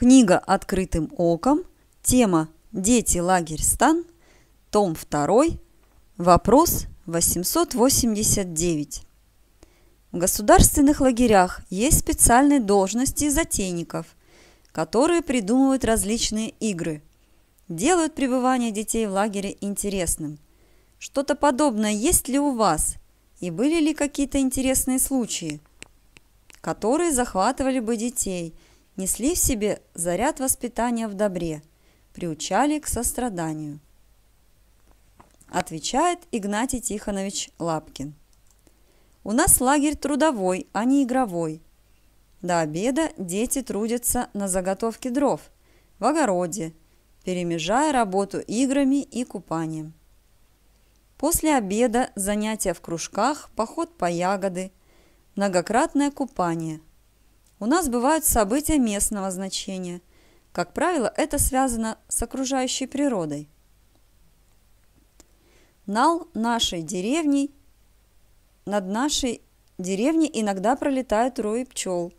Книга «Открытым оком», тема «Дети, лагерь, стан», том 2, вопрос 889. В государственных лагерях есть специальные должности затейников, которые придумывают различные игры, делают пребывание детей в лагере интересным. Что-то подобное есть ли у вас? И были ли какие-то интересные случаи, которые захватывали бы детей – несли в себе заряд воспитания в добре, приучали к состраданию. Отвечает Игнатий Тихонович Лапкин. У нас лагерь трудовой, а не игровой. До обеда дети трудятся на заготовке дров, в огороде, перемежая работу играми и купанием. После обеда занятия в кружках, поход по ягоды, многократное купание – у нас бывают события местного значения. Как правило, это связано с окружающей природой. Нал нашей деревней, над нашей деревней иногда пролетают рои пчел,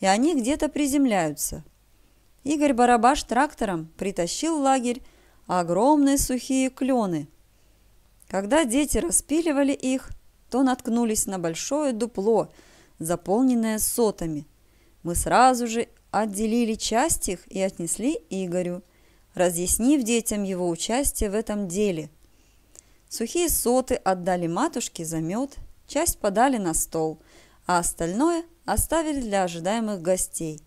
и они где-то приземляются. Игорь Барабаш трактором притащил лагерь огромные сухие клены. Когда дети распиливали их, то наткнулись на большое дупло, заполненное сотами. Мы сразу же отделили часть их и отнесли Игорю, разъяснив детям его участие в этом деле. Сухие соты отдали матушке за мед, часть подали на стол, а остальное оставили для ожидаемых гостей.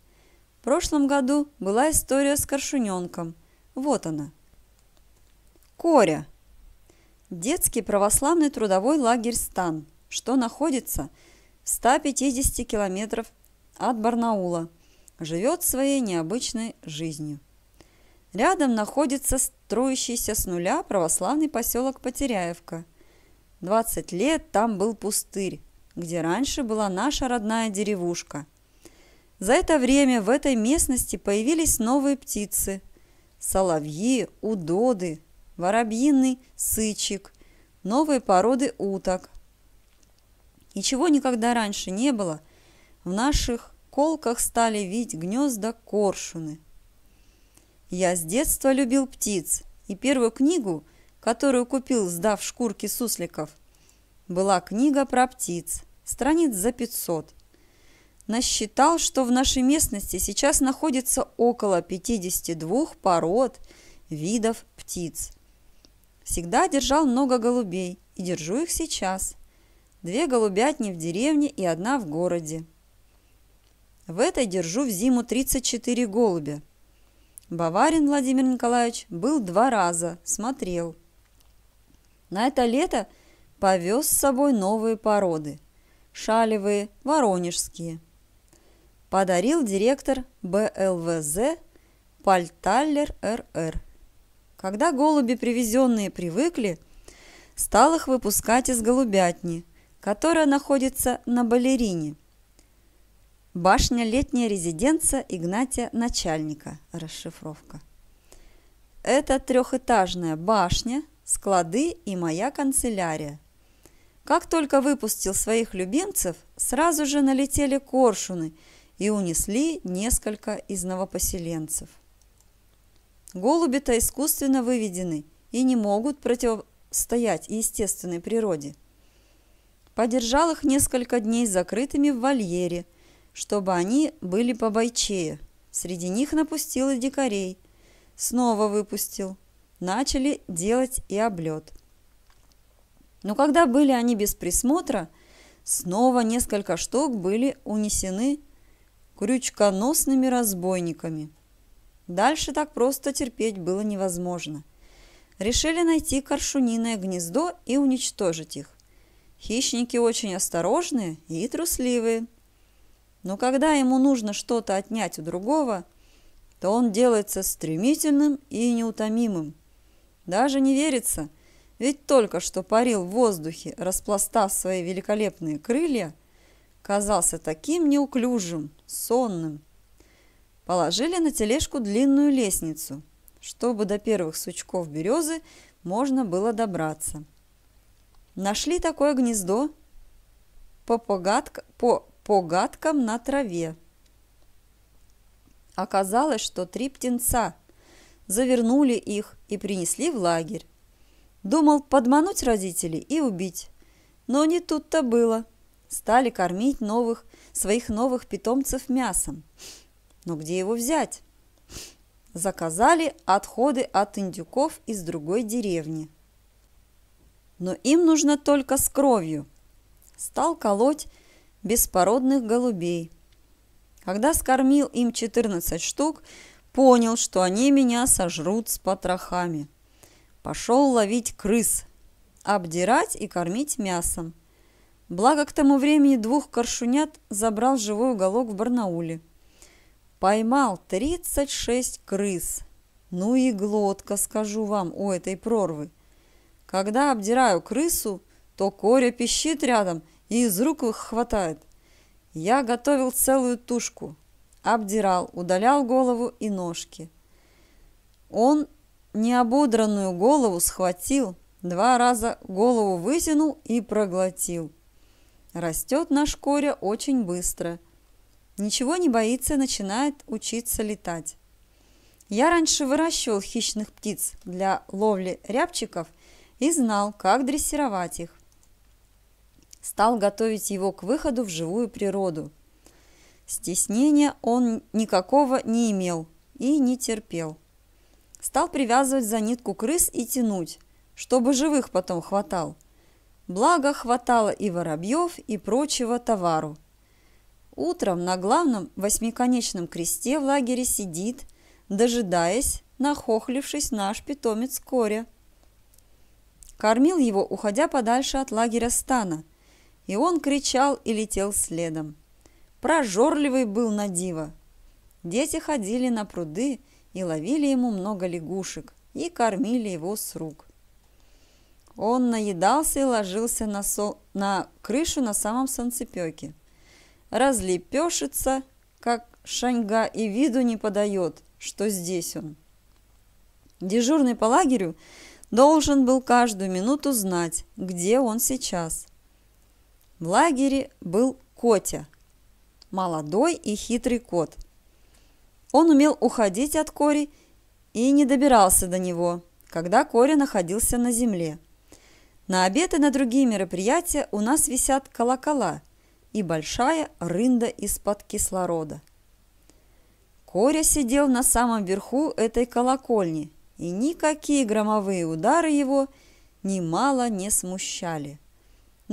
В прошлом году была история с коршуненком. Вот она. Коря. Детский православный трудовой лагерь «Стан», что находится в 150 километров от Барнаула, живет своей необычной жизнью. Рядом находится строящийся с нуля православный поселок Потеряевка. 20 лет там был пустырь, где раньше была наша родная деревушка. За это время в этой местности появились новые птицы – соловьи, удоды, воробьиный сычек, новые породы уток. Ничего никогда раньше не было – в наших колках стали вить гнезда коршуны. Я с детства любил птиц, и первую книгу, которую купил, сдав шкурки сусликов, была книга про птиц, страниц за 500. Насчитал, что в нашей местности сейчас находится около 52 пород видов птиц. Всегда держал много голубей и держу их сейчас. Две голубятни в деревне и одна в городе. В этой держу в зиму 34 голубя. Баварин Владимир Николаевич был два раза, смотрел. На это лето повез с собой новые породы. Шалевые, воронежские. Подарил директор БЛВЗ Пальталлер РР. Когда голуби, привезенные, привыкли, стал их выпускать из голубятни, которая находится на балерине – Башня летняя резиденция Игнатия Начальника. Расшифровка. Это трехэтажная башня, склады и моя канцелярия. Как только выпустил своих любимцев, сразу же налетели коршуны и унесли несколько из новопоселенцев. Голуби-то искусственно выведены и не могут противостоять естественной природе. Подержал их несколько дней закрытыми в вольере – чтобы они были побойчее. Среди них напустил и дикарей. Снова выпустил. Начали делать и облет. Но когда были они без присмотра, снова несколько штук были унесены крючконосными разбойниками. Дальше так просто терпеть было невозможно. Решили найти коршуниное гнездо и уничтожить их. Хищники очень осторожные и трусливые – но когда ему нужно что-то отнять у другого, то он делается стремительным и неутомимым. Даже не верится, ведь только что парил в воздухе, распластав свои великолепные крылья, казался таким неуклюжим, сонным. Положили на тележку длинную лестницу, чтобы до первых сучков березы можно было добраться. Нашли такое гнездо, попогадка, по, по гадкам на траве. Оказалось, что три птенца. Завернули их и принесли в лагерь. Думал подмануть родителей и убить. Но не тут-то было. Стали кормить новых, своих новых питомцев мясом. Но где его взять? Заказали отходы от индюков из другой деревни. Но им нужно только с кровью. Стал колоть беспородных голубей. Когда скормил им 14 штук, понял, что они меня сожрут с потрохами. Пошел ловить крыс, обдирать и кормить мясом. Благо, к тому времени двух коршунят забрал живой уголок в Барнауле. Поймал 36 крыс. Ну и глотка, скажу вам, у этой прорвы. Когда обдираю крысу, то коря пищит рядом – и из рук их хватает. Я готовил целую тушку, обдирал, удалял голову и ножки. Он неободранную голову схватил, два раза голову вытянул и проглотил. Растет наш коря очень быстро. Ничего не боится, начинает учиться летать. Я раньше выращивал хищных птиц для ловли рябчиков и знал, как дрессировать их стал готовить его к выходу в живую природу. Стеснения он никакого не имел и не терпел. Стал привязывать за нитку крыс и тянуть, чтобы живых потом хватал. Благо хватало и воробьев, и прочего товару. Утром на главном восьмиконечном кресте в лагере сидит, дожидаясь, нахохлившись наш питомец Коря. Кормил его, уходя подальше от лагеря стана – и он кричал и летел следом. Прожорливый был на диво. Дети ходили на пруды и ловили ему много лягушек и кормили его с рук. Он наедался и ложился на, со на крышу на самом солнцепёке. Разлепёшится, как шаньга, и виду не подает, что здесь он. Дежурный по лагерю должен был каждую минуту знать, где он сейчас – в лагере был Котя, молодой и хитрый кот. Он умел уходить от Кори и не добирался до него, когда Кори находился на земле. На обед и на другие мероприятия у нас висят колокола и большая рында из-под кислорода. Коря сидел на самом верху этой колокольни, и никакие громовые удары его немало не смущали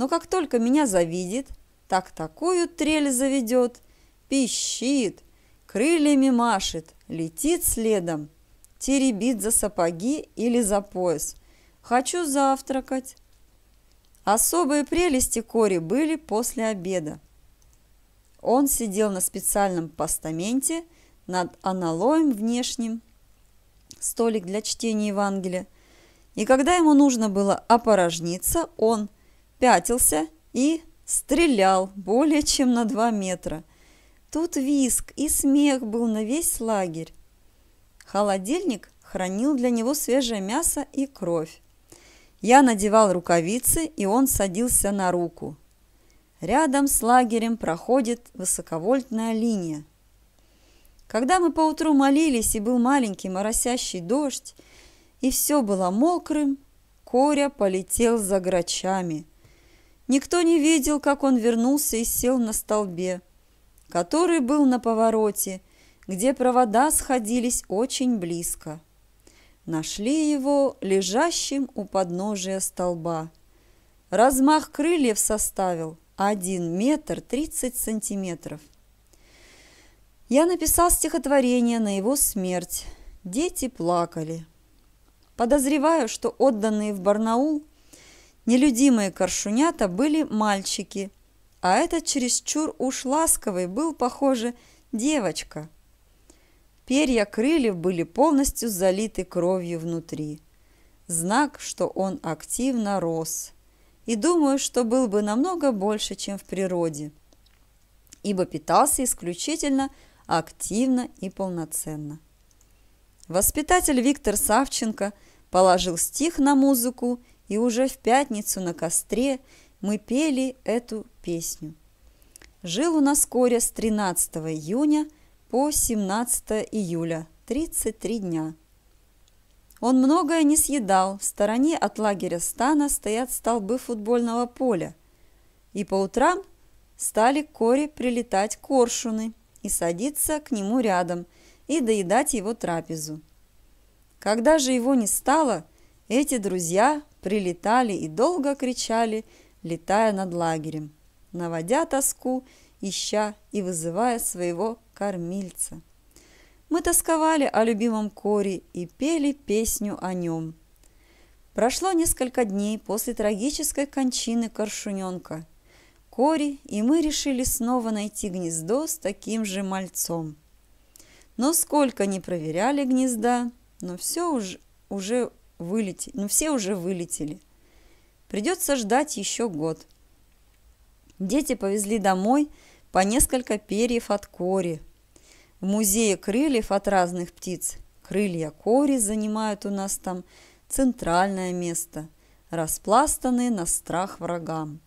но как только меня завидит, так такую трель заведет, пищит, крыльями машет, летит следом, теребит за сапоги или за пояс. Хочу завтракать. Особые прелести Кори были после обеда. Он сидел на специальном постаменте над аналоем внешним, столик для чтения Евангелия, и когда ему нужно было опорожниться, он – пятился и стрелял более чем на два метра. Тут виск и смех был на весь лагерь. Холодильник хранил для него свежее мясо и кровь. Я надевал рукавицы, и он садился на руку. Рядом с лагерем проходит высоковольтная линия. Когда мы поутру молились, и был маленький моросящий дождь, и все было мокрым, Коря полетел за грачами – Никто не видел, как он вернулся и сел на столбе, который был на повороте, где провода сходились очень близко. Нашли его лежащим у подножия столба. Размах крыльев составил 1 метр 30 сантиметров. Я написал стихотворение на его смерть. Дети плакали. Подозреваю, что отданные в Барнаул Нелюдимые коршунята были мальчики, а этот чересчур уж ласковый был, похоже, девочка. Перья крыльев были полностью залиты кровью внутри. Знак, что он активно рос. И думаю, что был бы намного больше, чем в природе, ибо питался исключительно активно и полноценно. Воспитатель Виктор Савченко положил стих на музыку и уже в пятницу на костре мы пели эту песню. Жил у нас Коря с 13 июня по 17 июля, 33 дня. Он многое не съедал, в стороне от лагеря стана стоят столбы футбольного поля, и по утрам стали к Коре прилетать коршуны и садиться к нему рядом и доедать его трапезу. Когда же его не стало – эти друзья прилетали и долго кричали, летая над лагерем, наводя тоску, ища и вызывая своего кормильца. Мы тосковали о любимом Коре и пели песню о нем. Прошло несколько дней после трагической кончины Коршуненка. Кори и мы решили снова найти гнездо с таким же мальцом. Но сколько не проверяли гнезда, но все уже, уже вылетели. но ну, все уже вылетели. Придется ждать еще год. Дети повезли домой по несколько перьев от кори. В музее крыльев от разных птиц крылья кори занимают у нас там центральное место, распластанные на страх врагам.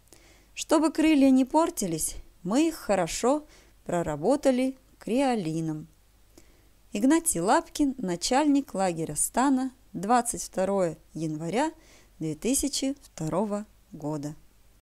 Чтобы крылья не портились, мы их хорошо проработали криолином. Игнатий Лапкин, начальник лагеря стана 22 января 2002 года.